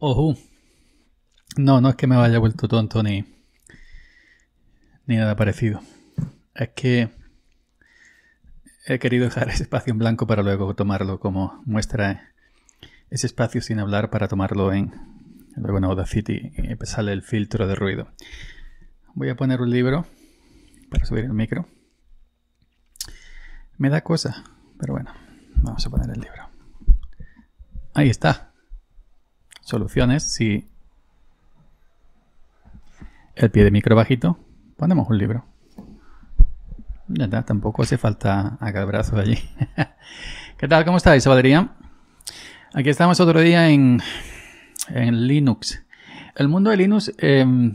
Ojo. No, no es que me haya vuelto tonto ni, ni nada parecido. Es que he querido dejar ese espacio en blanco para luego tomarlo como muestra ese espacio sin hablar para tomarlo en luego en Audacity y empezar el filtro de ruido. Voy a poner un libro para subir el micro. Me da cosa, pero bueno, vamos a poner el libro. Ahí está soluciones, si el pie de micro bajito, ponemos un libro. Ya está, tampoco hace falta acá el brazo de allí. ¿Qué tal? ¿Cómo estáis, Valeria? Aquí estamos otro día en, en Linux. El mundo de Linux, em,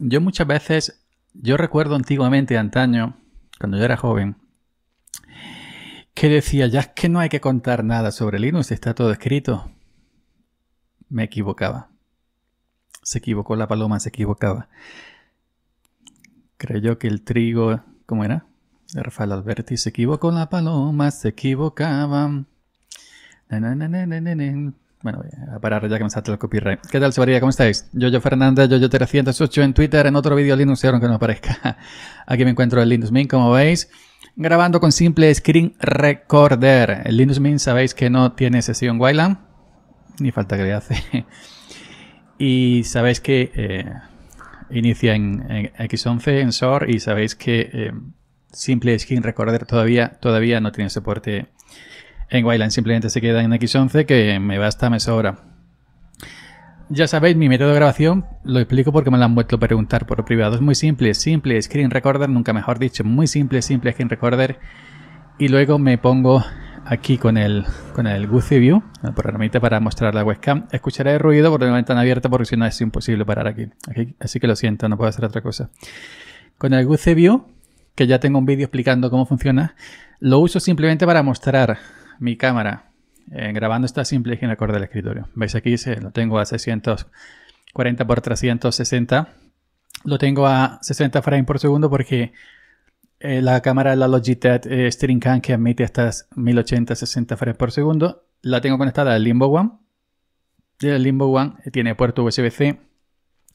yo muchas veces, yo recuerdo antiguamente, antaño, cuando yo era joven, que decía, ya es que no hay que contar nada sobre Linux, está todo escrito me equivocaba. Se equivocó la paloma, se equivocaba. Creyó que el trigo, ¿cómo era? Rafael Alberti, se equivocó la paloma, se equivocaba. bueno, voy a parar ya que me salta el copyright. ¿Qué tal, Sabría? ¿Cómo estáis? Yo, yo Fernanda, yo, yo 308 en Twitter, en otro vídeo anunciaron que no aparezca. Aquí me encuentro el Linux Mint, como veis grabando con simple screen recorder. El Linux Mint sabéis que no tiene sesión Wayland ni falta que le hace. y sabéis que eh, inicia en, X11, en SOR, y sabéis que eh, Simple Skin Recorder todavía, todavía no tiene soporte en Wayland, simplemente se queda en X11 que me basta, me sobra. Ya sabéis, mi método de grabación lo explico porque me lo han vuelto a preguntar por privado. Es muy simple, simple Screen Recorder, nunca mejor dicho, muy simple, simple Screen Recorder. Y luego me pongo aquí con el, con el Goofy View, el programita para mostrar la webcam, escucharé el ruido por la ventana abierta porque si no es imposible parar aquí. Así que lo siento, no puedo hacer otra cosa. Con el Goofy View, que ya tengo un vídeo explicando cómo funciona, lo uso simplemente para mostrar mi cámara eh, grabando esta simple el acorde del escritorio. Veis aquí, se, lo tengo a 640 x 360. Lo tengo a 60 frames por segundo porque eh, la cámara de la Logitech eh, String que admite estas 1080 60 frames por segundo. La tengo conectada al Limbo One. El Limbo One eh, tiene puerto USB-C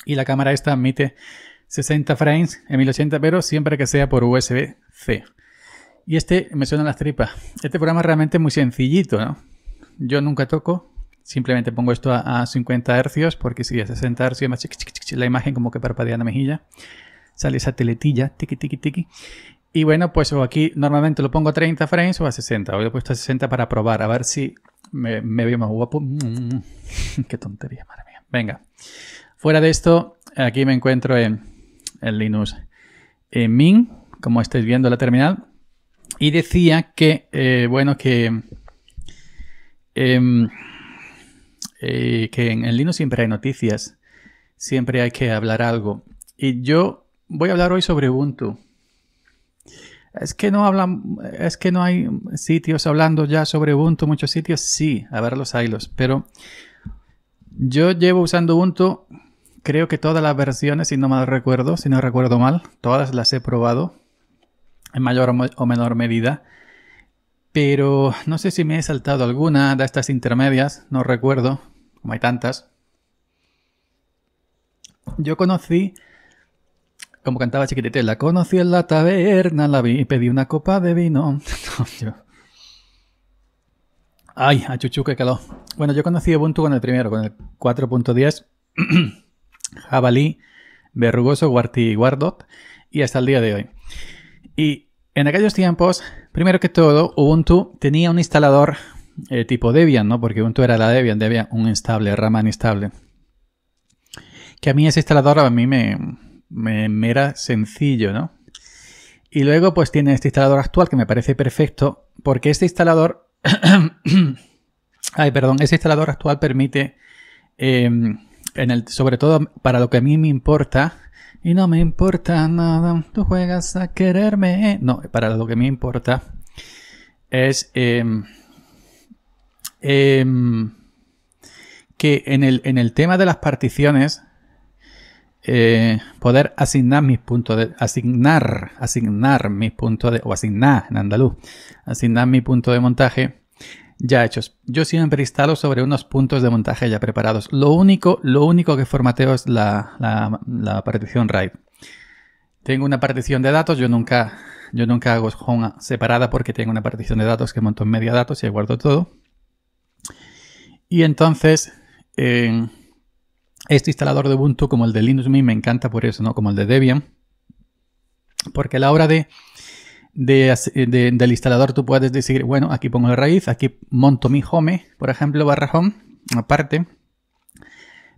y la cámara esta admite 60 frames en 1080, pero siempre que sea por USB-C. Y este me suena las tripas. Este programa realmente es muy sencillito, ¿no? Yo nunca toco, simplemente pongo esto a, 50 Hz, porque si a 60 Hz la imagen como que parpadea en la mejilla. Sale esa teletilla, tiki tiki tiki. Y bueno, pues aquí normalmente lo pongo a 30 frames o a 60. Hoy lo he puesto a 60 para probar, a ver si me, veo más guapo. Mm, qué tontería, madre mía. Venga, fuera de esto, aquí me encuentro en, Linux en Min, como estáis viendo la terminal. Y decía que, eh, bueno, que, em, eh, que en, en Linux siempre hay noticias, siempre hay que hablar algo. Y yo voy a hablar hoy sobre Ubuntu. Es que no hablan, es que no hay sitios hablando ya sobre Ubuntu, muchos sitios, sí, a ver los hilos. pero yo llevo usando Ubuntu, creo que todas las versiones, si no mal recuerdo, si no recuerdo mal, todas las he probado en mayor o menor medida, pero no sé si me he saltado alguna de estas intermedias, no recuerdo, como hay tantas. Yo conocí como cantaba chiquitita, la conocí en la taberna, la vi y pedí una copa de vino. Ay, a Chuchu, que caló. Bueno, yo conocí Ubuntu con el primero, con el 4.10, Jabalí, Verrugoso, Guarti y Guardot, y hasta el día de hoy. Y en aquellos tiempos, primero que todo, Ubuntu tenía un instalador eh, tipo Debian, ¿no? Porque Ubuntu era la Debian, Debian un instable, rama instable. Que a mí ese instalador a mí me, me, era sencillo, ¿no? Y luego pues tiene este instalador actual que me parece perfecto porque este instalador... Ay, perdón, ese instalador actual permite, em, en el, sobre todo para lo que a mí me importa, y no me importa nada, tú juegas a quererme. ¿eh? No, para lo que me importa es em, em, que en el, en el tema de las particiones eh, poder asignar mis puntos de asignar, asignar mis puntos de o asignar en andaluz, asignar mi punto de montaje ya hechos. Yo siempre instalo sobre unos puntos de montaje ya preparados. Lo único, lo único que formateo es la, la, la partición RAID. Tengo una partición de datos, yo nunca, yo nunca hago una separada porque tengo una partición de datos que monto en media datos y guardo todo. Y entonces este instalador de Ubuntu, como el de Linux Mint, me encanta por eso, ¿no? Como el de Debian. Porque a la hora de, del instalador tú puedes decir, bueno, aquí pongo la raíz, aquí monto mi home, por ejemplo, barra home, aparte.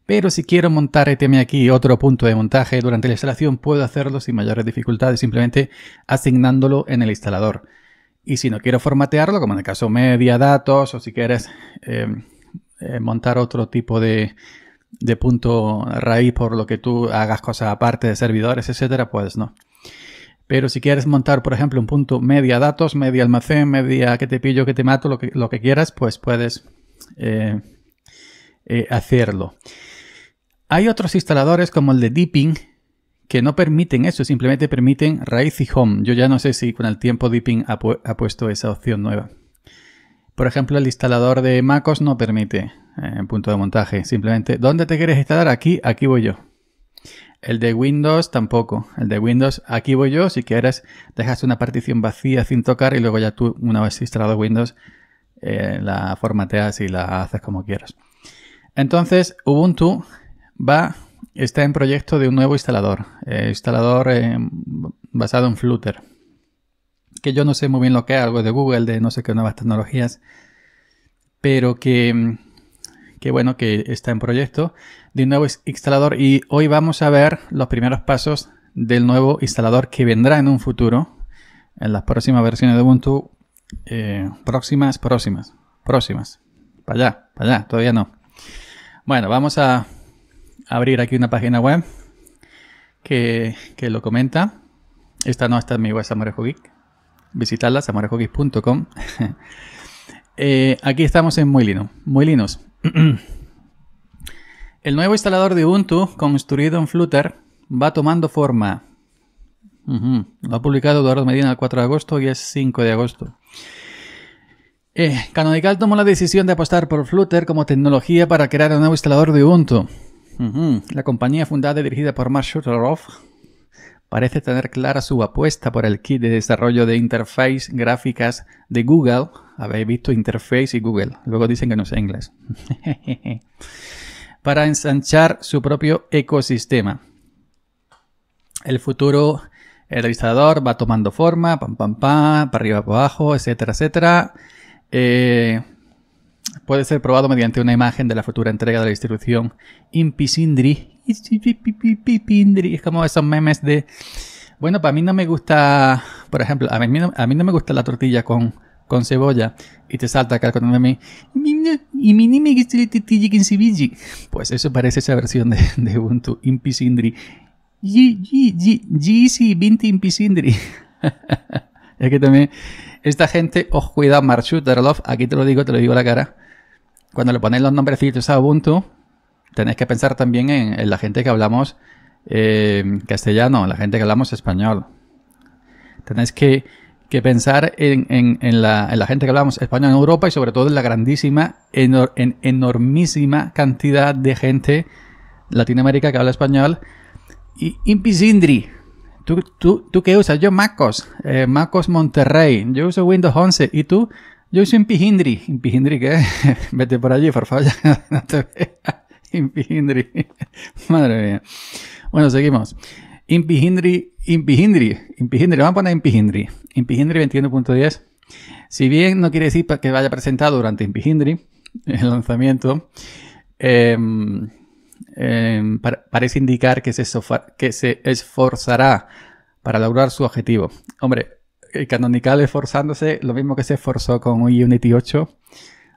Pero si quiero montar ETM aquí otro punto de montaje durante la instalación, puedo hacerlo sin mayores dificultades, simplemente asignándolo en el instalador. Y si no quiero formatearlo, como en el caso media, datos, o si quieres eh, eh, montar otro tipo de, de punto raíz por lo que tú hagas cosas aparte de servidores, etcétera, pues no. Pero si quieres montar, por ejemplo, un punto media datos, media almacén, media que te pillo, que te mato, lo que, quieras, pues puedes eh, eh, hacerlo. Hay otros instaladores como el de Deepin que no permiten eso, simplemente permiten raíz y home. Yo ya no sé si con el tiempo Deeping ha puesto esa opción nueva. Por ejemplo, el instalador de MacOS no permite en eh, punto de montaje. Simplemente, ¿dónde te quieres instalar? Aquí, aquí voy yo. El de Windows tampoco. El de Windows, aquí voy yo. Si quieres, dejas una partición vacía sin tocar y luego ya tú, una vez instalado Windows, eh, la formateas y la haces como quieras. Entonces, Ubuntu va, está en proyecto de un nuevo instalador. Eh, instalador basado en Flutter que yo no sé muy bien lo que es, algo de Google, de no sé qué nuevas tecnologías, pero que, que bueno, que está en proyecto de un nuevo instalador y hoy vamos a ver los primeros pasos del nuevo instalador que vendrá en un futuro, en las próximas versiones de Ubuntu, eh, próximas, próximas, próximas, para allá, para allá, todavía no. Bueno, vamos a abrir aquí una página web que, lo comenta. Esta no, está en mi web, Samurai Geek visitarlas, amarajokis.com. Eh, aquí estamos en Muy El nuevo instalador de Ubuntu, construido en Flutter, va tomando forma. Lo ha publicado Eduardo Medina el 4 de agosto y es 5 de agosto. Eh, Canonical tomó la decisión de apostar por Flutter como tecnología para crear un nuevo instalador de Ubuntu. La compañía fundada y dirigida por Marshall Roth parece tener clara su apuesta por el kit de desarrollo de interface gráficas de Google. Habéis visto interface y Google. Luego dicen que no sé inglés. para ensanchar su propio ecosistema. El futuro el realizador va tomando forma, pam, pam, pam, para arriba, para abajo, etcétera, etcétera. Eh, puede ser probado mediante una imagen de la futura entrega de la distribución Impisindri. Es como esos memes de... Bueno, para mí no me gusta, por ejemplo, a mí no, me gusta la tortilla con, con cebolla y te salta acá con un meme. Pues eso parece esa versión de, de Ubuntu Impisindri. GC20 Impisindri. es que también esta gente, os cuidado, Marchu aquí te lo digo, te lo digo a la cara. Cuando le ponéis los nombrecitos a Ubuntu, tenéis que pensar también en, la gente que hablamos eh, castellano, en la gente que hablamos español. Tenéis que, pensar en, la, gente que hablamos español en Europa y sobre todo en la grandísima, en enormísima cantidad de gente Latinoamérica que habla español. Y impisindri, ¿Tú, qué usas? Yo MacOS, eh, MacOS Monterrey. Yo uso Windows 11. ¿Y tú? Yo uso Impihindri. ¿Impihindri qué? Vete por allí, farfalla. favor. Impihindri. Madre mía. Bueno, seguimos. Impihindri, Impihindri, Impihindri. Vamos a poner Impihindri. Impihindri 21.10. Si bien no quiere decir que vaya presentado durante Impihindri, el lanzamiento, em, Em, parece indicar que se, esforzará para lograr su objetivo. Hombre, el Canonical esforzándose, lo mismo que se esforzó con Unity 8,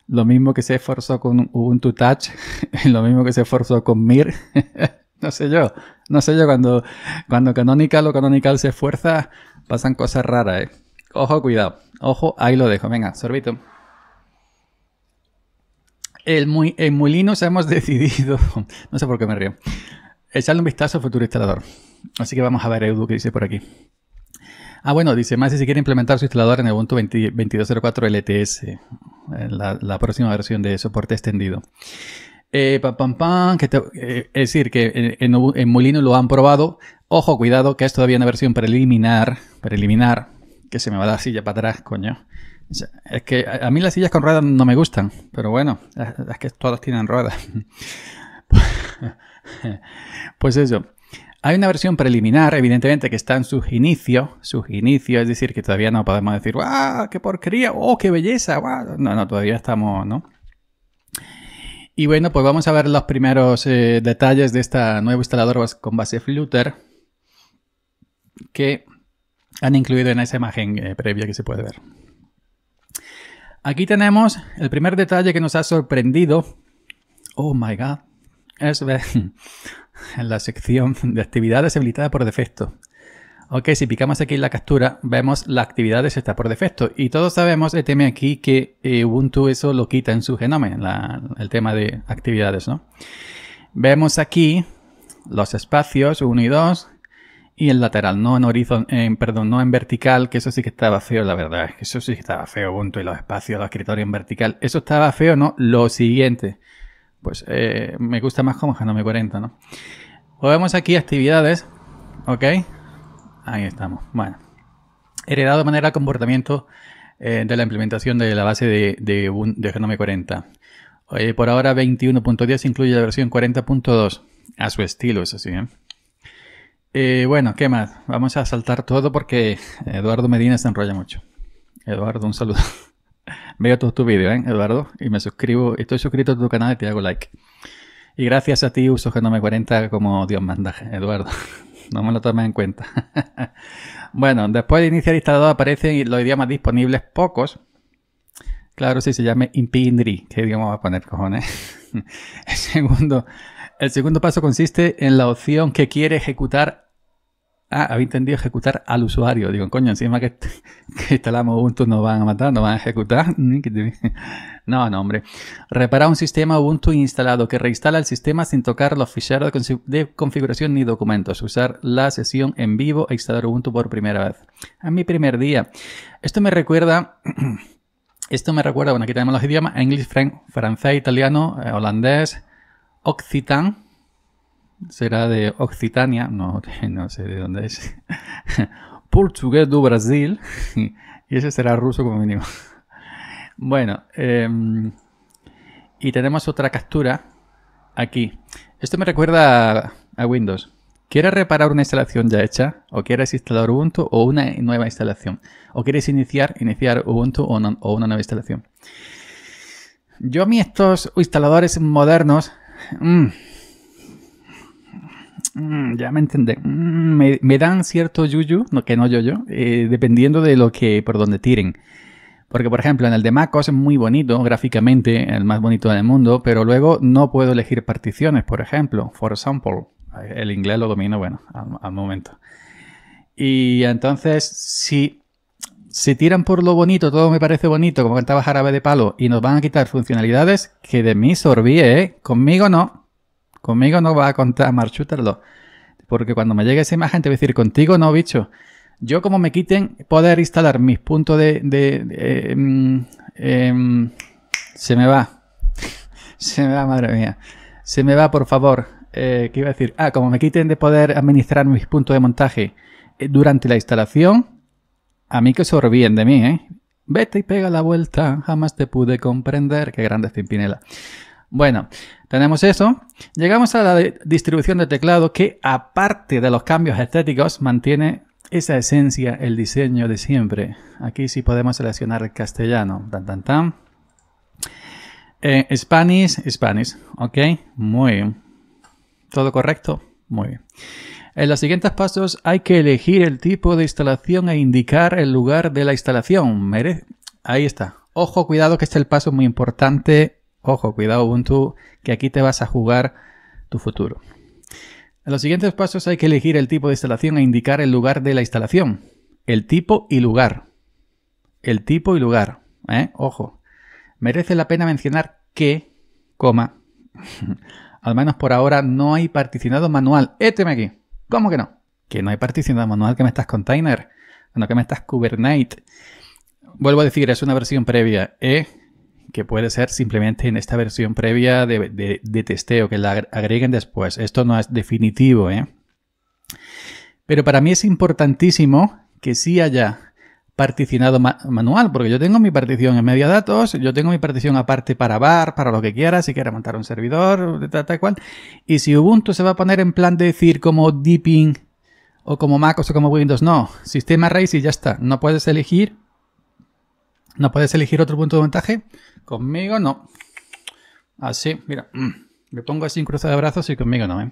lo mismo que se esforzó con Ubuntu Touch, lo mismo que se esforzó con Mir. no sé yo, no sé yo, cuando, cuando Canonical o Canonical se esfuerza, pasan cosas raras, eh. Ojo, cuidado. Ojo, ahí lo dejo. Venga, sorbito. El muy, en hemos decidido, no sé por qué me río, echarle un vistazo al futuro instalador. Así que vamos a ver Edu que dice por aquí. Ah, bueno, dice más si quiere implementar su instalador en Ubuntu 2204 LTS, eh, la, próxima versión de soporte extendido. Eh, pam, pam, que eh, es decir, que en, en Molino lo han probado. Ojo, cuidado, que es todavía una versión preliminar, preliminar, que se me va a la silla para atrás, coño. Es que a mí las sillas con ruedas no me gustan, pero bueno, es que todas tienen ruedas. Pues eso. Hay una versión preliminar, evidentemente, que está en sus inicios, sus inicios, es decir, que todavía no podemos decir, ¡guau! ¡Qué porquería! ¡Oh, qué belleza! No, no, todavía estamos, ¿no? Y bueno, pues vamos a ver los primeros eh, detalles de esta nuevo instalador con base Flutter que han incluido en esa imagen eh, previa que se puede ver. Aquí tenemos el primer detalle que nos ha sorprendido. Oh my god. Es en la sección de actividades habilitadas por defecto. Ok, si picamos aquí en la captura, vemos las actividades está por defecto. Y todos sabemos el eh, tema aquí que eh, Ubuntu eso lo quita en su genoma, el tema de actividades, ¿no? Vemos aquí los espacios 1 y 2, y el lateral, no en horizonte en, perdón, no en vertical, que eso sí que estaba feo, la verdad, que eso sí que estaba feo, punto y los espacios, los escritorios en vertical, eso estaba feo, ¿no? Lo siguiente, pues eh, me gusta más como Genome 40, ¿no? Volvemos pues aquí actividades, ¿ok? Ahí estamos, bueno. Heredado de manera comportamiento eh, de la implementación de la base de, de, Genome 40. por ahora 21.10 incluye la versión 40.2 a su estilo, eso sí, ¿eh? Eh, bueno, ¿qué más? Vamos a saltar todo porque Eduardo Medina se enrolla mucho. Eduardo, un saludo. Veo todo tu vídeo, ¿eh, Eduardo? Y me suscribo, estoy suscrito a tu canal y te hago like. Y gracias a ti uso Genome 40 como Dios mandaje, Eduardo. No me lo tomes en cuenta. bueno, después de iniciar instalador aparecen los idiomas disponibles, pocos. Claro, si se llame Impindri, ¿qué idioma va a poner, cojones? el, segundo, el segundo paso consiste en la opción que quiere ejecutar Ah, había entendido ejecutar al usuario. Digo, coño, encima que, instalamos Ubuntu nos van a matar, nos van a ejecutar. No, no, hombre. Reparar un sistema Ubuntu instalado que reinstala el sistema sin tocar los ficheros de configuración ni documentos. Usar la sesión en vivo e instalar Ubuntu por primera vez. Es mi primer día. Esto me recuerda... Esto me recuerda, bueno, aquí tenemos los idiomas, Inglés, francés, italiano, eh, holandés, Occitan será de Occitania, no, sé de dónde es, portugués do Brasil, y ese será ruso como mínimo. Bueno, em, y tenemos otra captura aquí. Esto me recuerda a, Windows. ¿Quieres reparar una instalación ya hecha? ¿O quieres instalar Ubuntu o una nueva instalación? ¿O quieres iniciar, iniciar Ubuntu o, una nueva instalación? Yo a mí estos instaladores modernos... Mm, Mm, ya me entendé, mm, me, dan cierto yuyu, no, que no yo yo, eh, dependiendo de lo que, por donde tiren. Porque, por ejemplo, en el de MacOS es muy bonito gráficamente, el más bonito del mundo, pero luego no puedo elegir particiones, por ejemplo, for example. El inglés lo domino, bueno, al, momento. Y entonces, si se tiran por lo bonito, todo me parece bonito, como cantaba Jarabe de Palo, y nos van a quitar funcionalidades, que de mí sorbíe, ¿eh? Conmigo no. Conmigo no va a contar, Marchúterlo. Porque cuando me llegue esa imagen te voy a decir, contigo no, bicho. Yo como me quiten poder instalar mis puntos de... Em, em, se me va. se me va, madre mía. Se me va, por favor. Que eh, ¿Qué iba a decir? Ah, como me quiten de poder administrar mis puntos de montaje eh, durante la instalación, a mí que se de mí, ¿eh? Vete y pega la vuelta, jamás te pude comprender. Qué grande es Pimpinela. Bueno, tenemos eso. Llegamos a la distribución de teclado que aparte de los cambios estéticos mantiene esa esencia, el diseño de siempre. Aquí sí podemos seleccionar el castellano. Tan, tan, tan. Eh, Spanish, Spanish. Ok, muy bien. ¿Todo correcto? Muy bien. En los siguientes pasos hay que elegir el tipo de instalación e indicar el lugar de la instalación. Ahí está. Ojo, cuidado que este es el paso muy importante Ojo, cuidado Ubuntu, que aquí te vas a jugar tu futuro. En los siguientes pasos hay que elegir el tipo de instalación e indicar el lugar de la instalación. El tipo y lugar. El tipo y lugar. ¿eh? Ojo. Merece la pena mencionar que, coma, al menos por ahora no hay particionado manual. Éteme aquí. ¿Cómo que no? Que no hay particionado manual, que me estás container. Bueno, que me estás Kubernetes. Vuelvo a decir, es una versión previa. ¿eh? que puede ser simplemente en esta versión previa de, testeo, que la agreguen después. Esto no es definitivo, ¿eh? Pero para mí es importantísimo que sí haya particionado manual, porque yo tengo mi partición en media datos, yo tengo mi partición aparte para bar, para lo que quiera, si quiera montar un servidor, tal, tal cual. Y si Ubuntu se va a poner en plan de decir como Deepin o como MacOS o como Windows, no, sistema raíz y ya está. No puedes elegir, no puedes elegir otro punto de montaje Conmigo no. Así, mira. Mm, me pongo así en de brazos y conmigo no. ¿eh?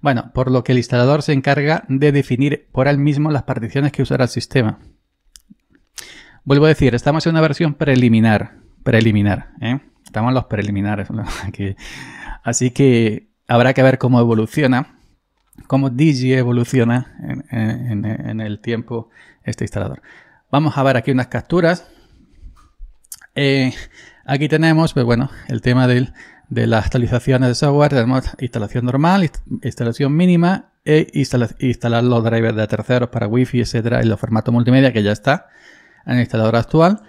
Bueno, por lo que el instalador se encarga de definir por él mismo las particiones que usará el sistema. Vuelvo a decir, estamos en una versión preliminar. Preliminar. ¿eh? Estamos en los preliminares. Así que habrá que ver cómo evoluciona, cómo Digi evoluciona en, el tiempo este instalador. Vamos a ver aquí unas capturas. Eh, Aquí tenemos, pues bueno, el tema de las actualizaciones de software. Tenemos instalación normal, instalación mínima e instalar los drivers de terceros para Wi-Fi, etcétera, en los formatos multimedia que ya está en el instalador actual.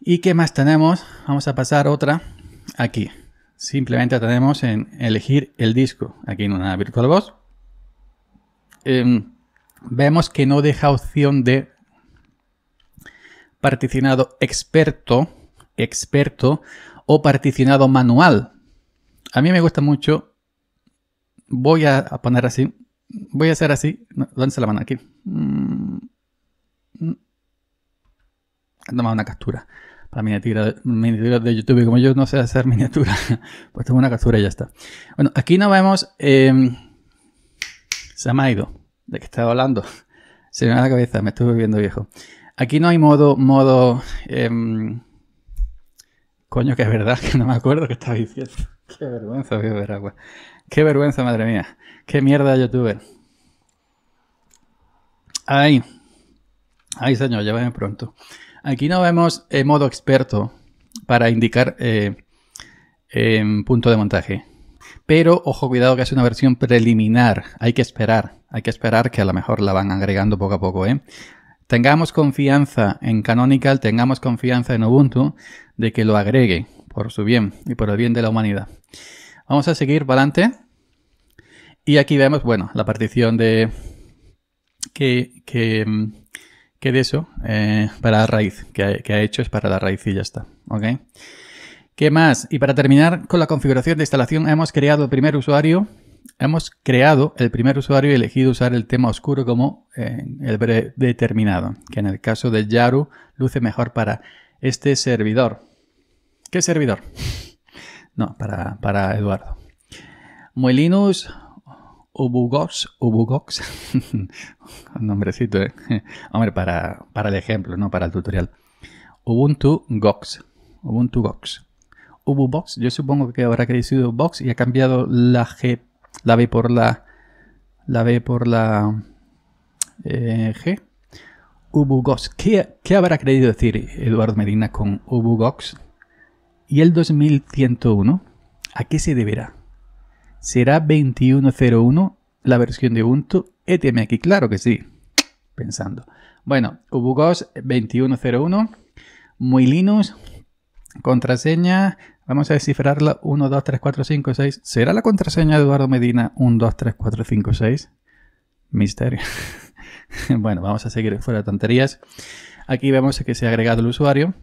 ¿Y qué más tenemos? Vamos a pasar otra aquí. Simplemente tenemos en elegir el disco aquí en una VirtualBox. Em, vemos que no deja opción de particionado experto experto o particionado manual. A mí me gusta mucho. Voy a poner así. Voy a hacer así. ¿Dónde la mano? Aquí. nomás mm, mm. una captura. Para miniatura de YouTube. Como yo no sé hacer miniatura, pues tengo una captura y ya está. Bueno, aquí no vemos. Em, se me ha ido. ¿De qué estaba hablando? Se me va la cabeza. Me estoy viendo viejo. Aquí no hay modo, modo em, Coño, que es verdad, que no me acuerdo que estaba diciendo. Qué vergüenza qué agua. Qué vergüenza, madre mía. Qué mierda youtuber. Ay. Ay, señor, llévame pronto. Aquí no vemos modo experto para indicar eh, punto de montaje. Pero ojo, cuidado que es una versión preliminar. Hay que esperar. Hay que esperar que a lo mejor la van agregando poco a poco, ¿eh? tengamos confianza en Canonical, tengamos confianza en Ubuntu de que lo agregue por su bien y por el bien de la humanidad. Vamos a seguir para adelante. Y aquí vemos, bueno, la partición de que, que, de eso eh, para la raíz que ha, hecho es para la raíz y ya está. ¿Ok? ¿Qué más? Y para terminar con la configuración de instalación, hemos creado el primer usuario hemos creado el primer usuario y elegido usar el tema oscuro como eh, el determinado, que en el caso de Yaru luce mejor para este servidor. ¿Qué servidor? No, para, para Eduardo. Muelinus Ubugox, Ubugox, nombrecito, ¿eh? hombre, para, el ejemplo, no para el tutorial. Ubuntu Gox, Ubuntu Gox. Ububox, yo supongo que habrá crecido Box y ha cambiado la G la B por la, la por la eh, G. ubuGOS ¿Qué, ¿Qué, habrá querido decir Eduardo Medina con Ubugox? ¿Y el 2101? ¿A qué se deberá? ¿Será 2101 la versión de Ubuntu e aquí Claro que sí. Pensando. Bueno, ubuGOS 2101. Muy Linux. Contraseña Vamos a descifrarla 1, 2, 3, 4, 5, 6. ¿Será la contraseña de Eduardo Medina 1, 2, 3, 4, 5, 6? Misterio. bueno, vamos a seguir fuera de tonterías. Aquí vemos que se ha agregado el usuario.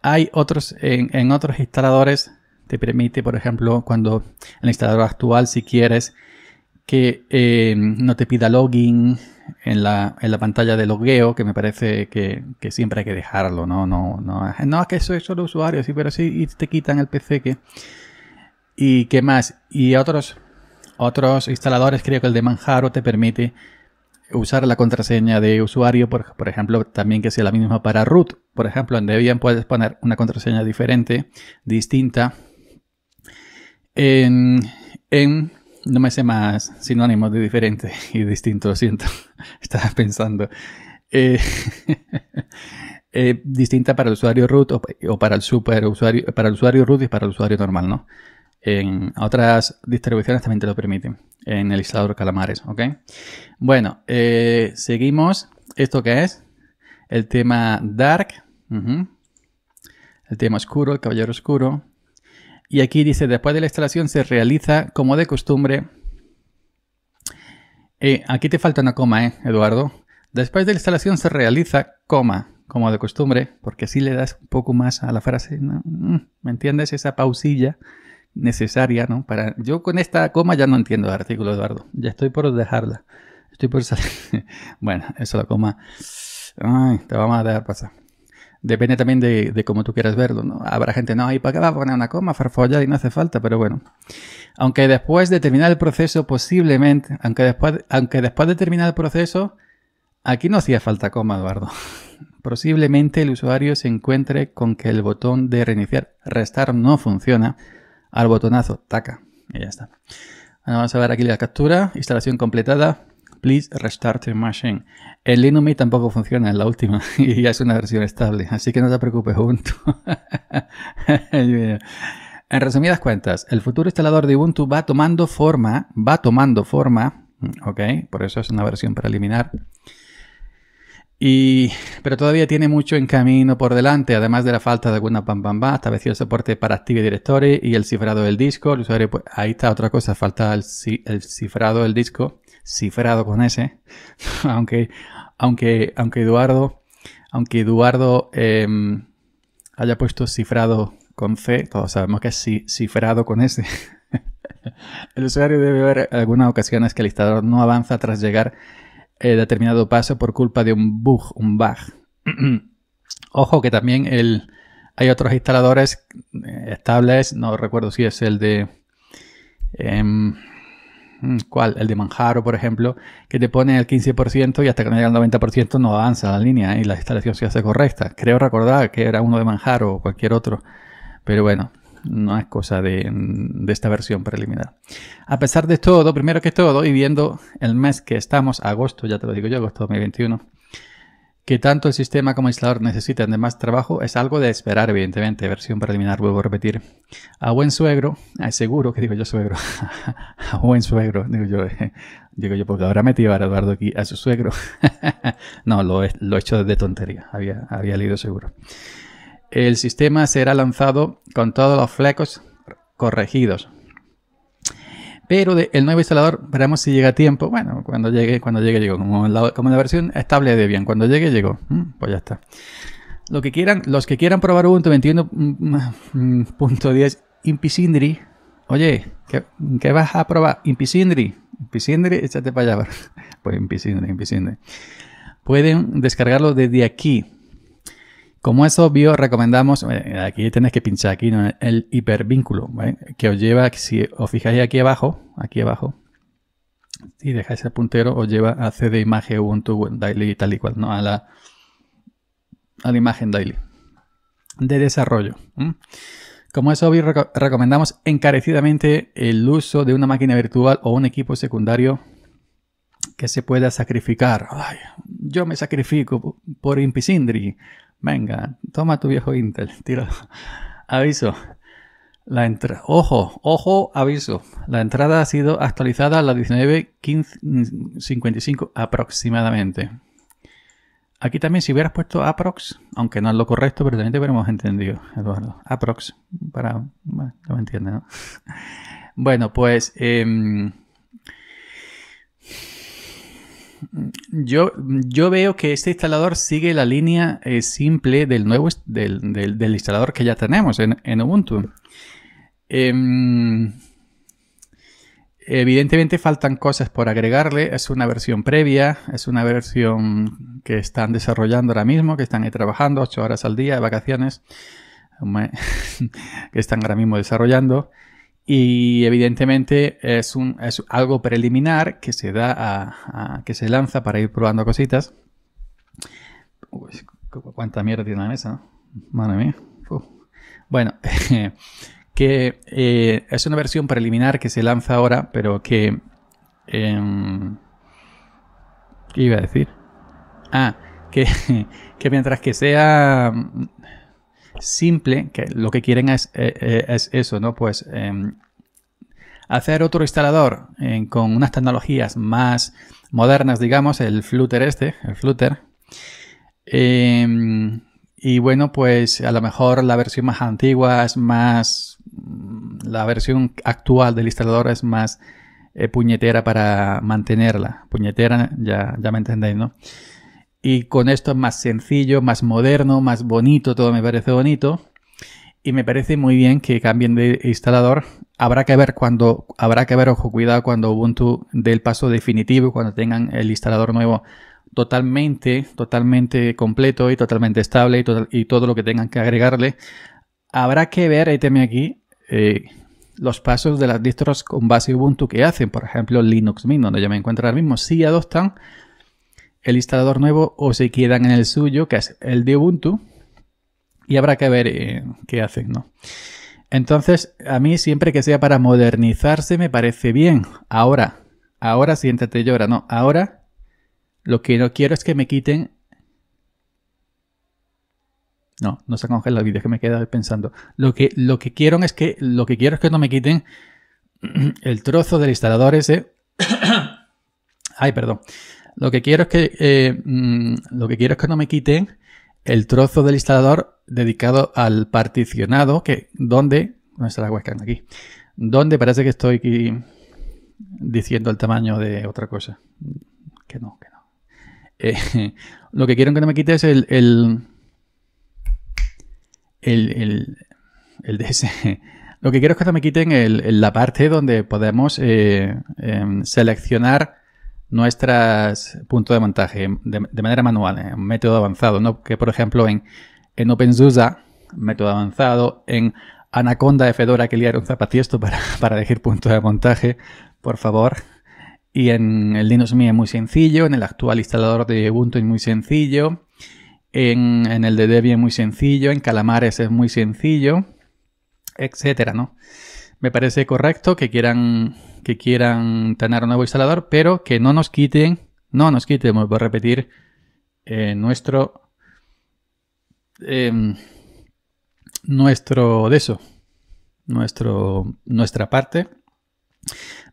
Hay otros, en, en otros instaladores te permite, por ejemplo, cuando el instalador actual, si quieres que eh, no te pida login en la, en la, pantalla de logueo, que me parece que, siempre hay que dejarlo, ¿no? No, no, no es que es solo usuario, sí, pero sí, y te quitan el PC que... ¿Y qué más? Y otros, otros instaladores, creo que el de Manjaro te permite usar la contraseña de usuario, por, por, ejemplo, también que sea la misma para root. Por ejemplo, en Debian puedes poner una contraseña diferente, distinta. En, en no me sé más sinónimos de diferente y distinto, lo siento. Estaba pensando. Eh, eh, distinta para el usuario root o, para el super usuario, para el usuario root y para el usuario normal, ¿no? En otras distribuciones también te lo permiten. En el instalador Calamares, ¿ok? Bueno, eh, seguimos. ¿Esto qué es? El tema dark. El tema oscuro, el caballero oscuro. Y aquí dice, después de la instalación se realiza, como de costumbre, eh, aquí te falta una coma, ¿eh, Eduardo? Después de la instalación se realiza, coma, como de costumbre, porque así le das un poco más a la frase, mm, ¿me entiendes? Esa pausilla necesaria, ¿no? Para... Yo con esta coma ya no entiendo el artículo, Eduardo. Ya estoy por dejarla. Estoy por salir. bueno, eso la coma. Ay, te vamos a dejar pasar depende también de, cómo tú quieras verlo, ¿no? Habrá gente, no, ahí para acá va a poner una coma, farfollar y no hace falta, pero bueno. Aunque después de terminar el proceso, posiblemente, aunque después, aunque después de terminar el proceso, aquí no hacía falta coma, Eduardo. Posiblemente el usuario se encuentre con que el botón de reiniciar, restar no funciona, al botonazo, taca, y ya está. Ahora vamos a ver aquí la captura, instalación completada, Please Restart your Machine. El Linux Mint tampoco funciona en la última y ya es una versión estable, así que no te preocupes, Ubuntu. en resumidas cuentas, el futuro instalador de Ubuntu va tomando forma, va tomando forma, mm, ok, por eso es una versión preliminar. Y, pero todavía tiene mucho en camino por delante, además de la falta de alguna pam pam pam, establecido el soporte para Active Directory y el cifrado del disco. El usuario, pues, ahí está otra cosa, falta el cifrado del disco cifrado con S, aunque, aunque, aunque Eduardo, aunque Eduardo em, haya puesto cifrado con C, todos sabemos que es cifrado con S. El usuario debe ver algunas ocasiones que el instalador no avanza tras llegar a eh, determinado paso por culpa de un bug, un bug. Ojo que también el, hay otros instaladores eh, estables, no recuerdo si es el de... Em, Mm, ¿Cuál? El de Manjaro, por ejemplo, que te pone el 15% y hasta que no llega al 90% no avanza la línea ¿eh? y la instalación se hace correcta. Creo recordar que era uno de Manjaro o cualquier otro. Pero bueno, no es cosa de, mm, de, esta versión preliminar. A pesar de todo, primero que todo, y viendo el mes que estamos, agosto, ya te lo digo yo, agosto 2021, que tanto el sistema como el instalador necesitan de más trabajo es algo de esperar, evidentemente. Versión preliminar, vuelvo a repetir. A buen suegro, seguro que digo yo suegro, a buen suegro, digo yo, digo yo porque ahora metido a Eduardo aquí a su suegro. no, lo, he, hecho de tontería, había, había leído seguro. El sistema será lanzado con todos los flecos corregidos, pero el nuevo instalador, veremos si llega a tiempo. Bueno, cuando llegue, cuando llegue, llegó. Como la, versión estable de Debian, cuando llegue, llegó. Mm, pues ya está. Lo que quieran, los que quieran probar Ubuntu 21.10 mm, mm, Impisindri, oye, ¿qué, ¿qué, vas a probar? Impisindri, Impisindri, échate para allá. Pues Impisindri, Impisindri. Pueden descargarlo desde aquí como es obvio, recomendamos, eh, aquí tenéis que pinchar aquí el hipervínculo, ¿vale? que os lleva, si os fijáis aquí abajo, aquí abajo, y dejáis el puntero, os lleva a CD Imagen Ubuntu Daily y tal y cual, ¿no? a, la, a imagen Daily de desarrollo. Como es obvio, recomendamos encarecidamente el uso de una máquina virtual o un equipo secundario que se pueda sacrificar. yo me sacrifico por Impisindri. Venga, toma tu viejo Intel, tira. Aviso. La entra ojo, ojo, aviso. La entrada ha sido actualizada a las 19.55 aproximadamente. Aquí también si hubieras puesto aprox, aunque no es lo correcto, pero también te hubiéramos entendido, Eduardo. Aprox, para... no me entiende, ¿no? Bueno, pues em, yo, veo que este instalador sigue la línea eh, simple del nuevo del, instalador que ya tenemos en, Ubuntu. Em, evidentemente faltan cosas por agregarle. Es una versión previa, es una versión que están desarrollando ahora mismo, que están ahí trabajando 8 horas al día de vacaciones, que están ahora mismo desarrollando. Y evidentemente es, un, es algo preliminar que se da a, que se lanza para ir probando cositas. cuánta mierda tiene la mesa, Madre mía. Bueno, que eh, es una versión preliminar que se lanza ahora, pero que. Em, ¿Qué iba a decir? Ah, que, que mientras que sea simple, que lo que quieren es, eh, eh, eso, ¿no? Pues em, hacer otro instalador eh, con unas tecnologías más modernas, digamos, el Flutter este, el Flutter. Em, y bueno, pues a lo mejor la versión más antigua es más... La versión actual del instalador es más puñetera para mantenerla. Puñetera, ya, ya me entendéis, ¿no? Y con esto es más sencillo, más moderno, más bonito, todo me parece bonito. Y me parece muy bien que cambien de instalador. Habrá que ver cuando, habrá que ver, ojo, cuidado cuando Ubuntu dé el paso definitivo, cuando tengan el instalador nuevo totalmente, totalmente completo y totalmente estable y, todo lo que tengan que agregarle. Habrá que ver, ahí también aquí, eh, los pasos de las distros con base Ubuntu que hacen, por ejemplo, Linux Mint, donde ya me encuentro ahora mismo, Si adoptan el instalador nuevo o se quedan en el suyo, que es el de Ubuntu, y habrá que ver eh, qué hacen, ¿no? Entonces, a mí siempre que sea para modernizarse me parece bien. Ahora, ahora siéntate y llora, no, ahora lo que no quiero es que me quiten... No, no se congelan el vídeo, que me queda pensando. Lo que, lo que quiero es que lo que quiero es que no me quiten el trozo del instalador ese. Ay, perdón. Lo que quiero es que, eh, mm, lo que, quiero es que no me quiten el trozo del instalador dedicado al particionado, que donde, ¿dónde la Aquí, donde parece que estoy diciendo el tamaño de otra cosa. Que no, que no. Eh, lo que quiero que no me quite es el, el, el, DS. Lo que quiero es que no me quiten el, la parte donde podemos eh, em, seleccionar nuestras puntos de montaje de, manera manual, método avanzado, ¿no? que por ejemplo en, en OpenSUSE, método avanzado, en Anaconda de Fedora que liaron zapatiesto para, para elegir puntos de montaje, por favor. Y en el Linux Mi es muy sencillo, en el actual instalador de Ubuntu es muy sencillo, en, en el de Debian es muy sencillo, en Calamares es muy sencillo, etcétera, ¿no? Me parece correcto que quieran, que quieran tener un nuevo instalador, pero que no nos quiten, no nos quiten, voy a repetir, eh, nuestro, em, nuestro de eso, nuestro, nuestra parte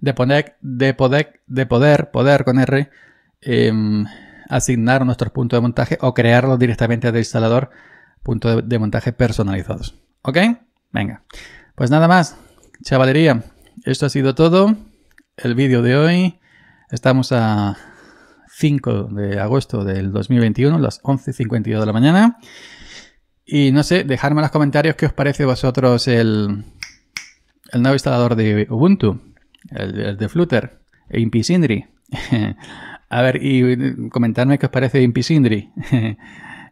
de poder, de poder, de poder, poder con R, em, asignar nuestros puntos de montaje o crearlo directamente del instalador, punto de montaje personalizados. ¿Ok? Venga. Pues nada más. Chavalería, esto ha sido todo. El vídeo de hoy. Estamos a 5 de agosto del 2021, las 11.52 de la mañana. Y no sé, dejadme en los comentarios qué os parece a vosotros el, el nuevo instalador de Ubuntu, el, de Flutter, e a ver, y eh, comentadme qué os parece Impisindri.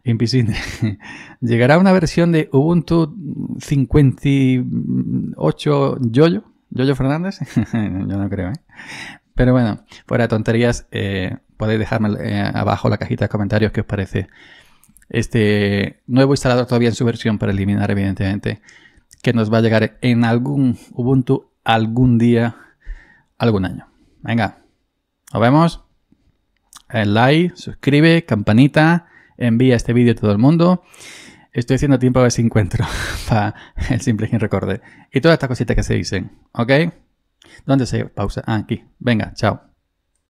en Llegará una versión de Ubuntu 58 Yoyo, Yoyo Fernández. Yo no creo, ¿eh? Pero bueno, fuera de tonterías, eh, podéis dejarme eh, abajo la cajita de comentarios que os parece este nuevo instalador todavía en su versión para eliminar, evidentemente, que nos va a llegar en algún Ubuntu algún día, algún año. Venga, nos vemos. like, suscribe, campanita envía este vídeo a todo el mundo. Estoy haciendo tiempo a ver si encuentro para el simple quien recorde. Y todas estas cositas que se dicen, ¿ok? ¿Dónde se pausa? Ah, aquí. Venga, chao.